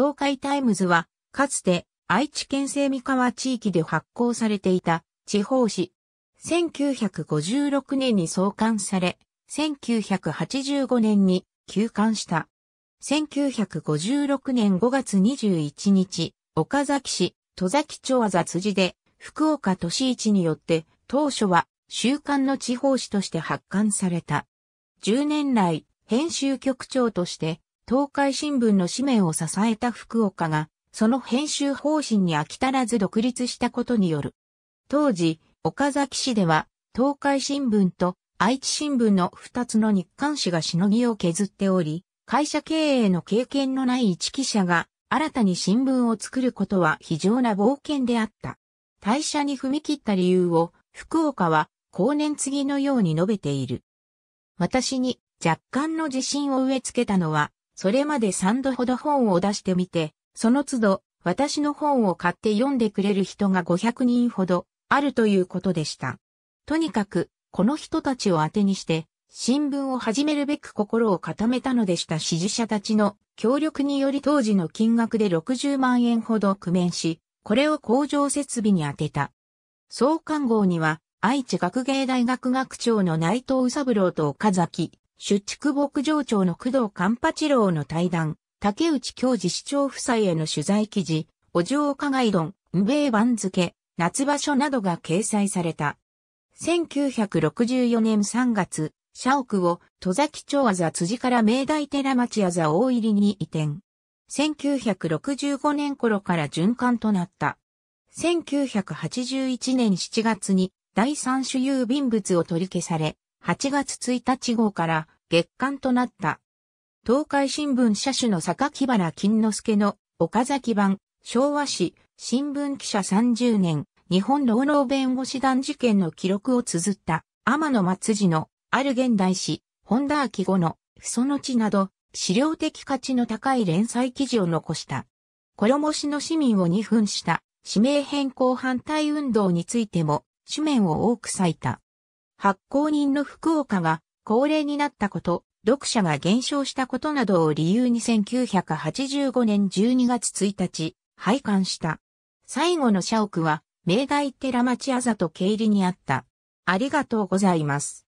東海タイムズは、かつて愛知県西三河地域で発行されていた地方紙。1956年に創刊され、1985年に休刊した。1956年5月21日、岡崎市、戸崎町あざ辻で、福岡都市市によって、当初は週刊の地方紙として発刊された。10年来、編集局長として東海新聞の使命を支えた福岡が、その編集方針に飽き足らず独立したことによる。当時、岡崎市では、東海新聞と愛知新聞の二つの日刊紙がしのぎを削っており、会社経営の経験のない一記者が、新たに新聞を作ることは非常な冒険であった。退社に踏み切った理由を、福岡は、後年次のように述べている。私に若干の自信を植え付けたのは、それまで3度ほど本を出してみて、その都度、私の本を買って読んでくれる人が500人ほど、あるということでした。とにかく、この人たちを当てにして、新聞を始めるべく心を固めたのでした支持者たちの協力により当時の金額で60万円ほど工面し、これを工場設備に当てた。創刊号には、愛知学芸大学学長の内藤宇三郎と岡崎出畜牧場長の工藤勘八郎の対談、竹内教授市長夫妻への取材記事、お嬢加害論、無米番付、夏場所などが掲載された。1964年3月、社屋を戸崎町あざ辻から明大寺町あざ大入りに移転。1965年頃から循環となった。1981年7月に第三種郵便物を取り消され、8月1日号から月刊となった。東海新聞社主の榊原金之助の岡崎版、昭和史、新聞記者30年、日本老老弁護士団事件の記録を綴った天野松次のある現代史、本田明後の、その地など、資料的価値の高い連載記事を残した。衣氏の市民を二分した、指名変更反対運動についても、紙面を多く割いた。発行人の福岡が高齢になったこと、読者が減少したことなどを理由に1985年12月1日、廃刊した。最後の社屋は、明大寺町あざと経理にあった。ありがとうございます。